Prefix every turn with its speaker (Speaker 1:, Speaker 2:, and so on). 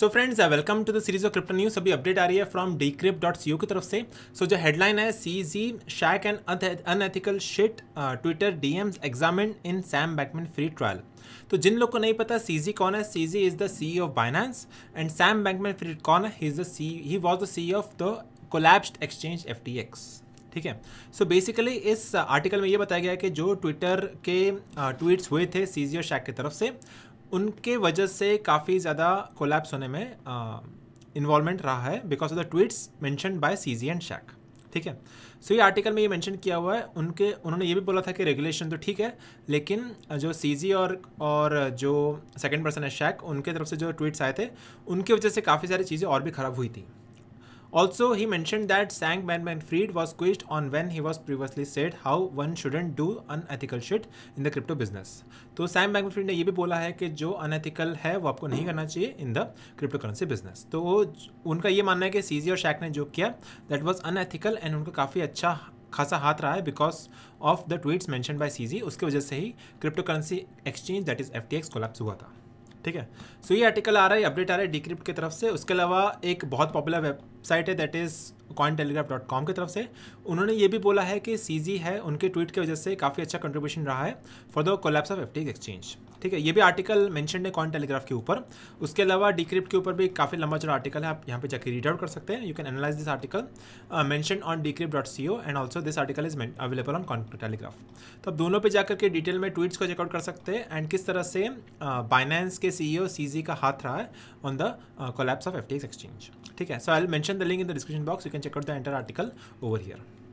Speaker 1: So friends welcome to the series of crypto news अभी update आ रही है फ्रॉम डीक्रिप डॉट सी की तरफ से सो जो हेडलाइन है C Z shack and unethical shit Twitter DMs examined in Sam Bankman Fried trial तो जिन लोग को नहीं पता सीजी कौन है CZ is the CEO of Binance and Sam Bankman Fried कौन है he is the CEO he was the CEO of the collapsed exchange F T X ठीक है सो बेसिकली इस आर्टिकल में ये बताया गया है कि जो ट्विटर के ट्वीट्स हुए थे और शैक की तरफ से उनके वजह से काफ़ी ज़्यादा कोलैप्स होने में इन्वॉलमेंट रहा है because of the tweets mention by C Z and shack ठीक है सो so, ये आर्टिकल में ये मेंशन किया हुआ है उनके उन्होंने ये भी बोला था कि रेगुलेशन तो ठीक है लेकिन जो सीजी और और जो सेकंड पर्सन है शैक उनके तरफ से जो ट्वीट्स आए थे उनकी वजह से काफ़ी सारी चीज़ें और भी ख़राब हुई थी Also, he mentioned that Sang Bankman Fried was quizzed on when he was previously said how one shouldn't do unethical shit in the crypto business तो सैम बैंक फ्रीड ने ये भी बोला है कि जो अनएथिकल है वो आपको नहीं करना चाहिए in the crypto currency business तो वो उनका ये मानना है कि सीजी और शैक ने जो किया दैट वॉज अनएथिकल एंड उनका काफ़ी अच्छा खासा हाथ रहा है because of the tweets mention by Z उसकी वजह से ही cryptocurrency exchange that is F T X collapse हुआ था ठीक है सो so, ये आर्टिकल आ रहा है अपडेट आ रहा है डिक्रिप्ट की तरफ से उसके अलावा एक बहुत पॉपुलर वेब साइट है that is Coin Telegraph dot com की तरफ से उन्होंने ये भी बोला है कि सी है उनके ट्वीट की वजह से काफ़ी अच्छा कंट्रीब्यूशन रहा है for the collapse of F exchange ठीक है ये भी आर्टिकल मैंशन है कॉइन टेलीग्राफ के ऊपर उसके अलावा डिक्रिप्ट के ऊपर भी काफ़ी लंबा चौड़ा आर्टिकल है आप यहाँ पे जाकर रीड आउट कर सकते हैं you can analyse this article mention on Decrypt dot C O and also this article is available on Coin Telegraph तो आप दोनों पर जाकर के डिटेल में ट्वीट्स को चेकआउट कर सकते हैं एंड किस तरह से बाइनेंस uh, के सी ओ e का हाथ रहा है on the collapse of F exchange ठीक है so I mention mentioned the link in the description box. You can check out the entire article over here.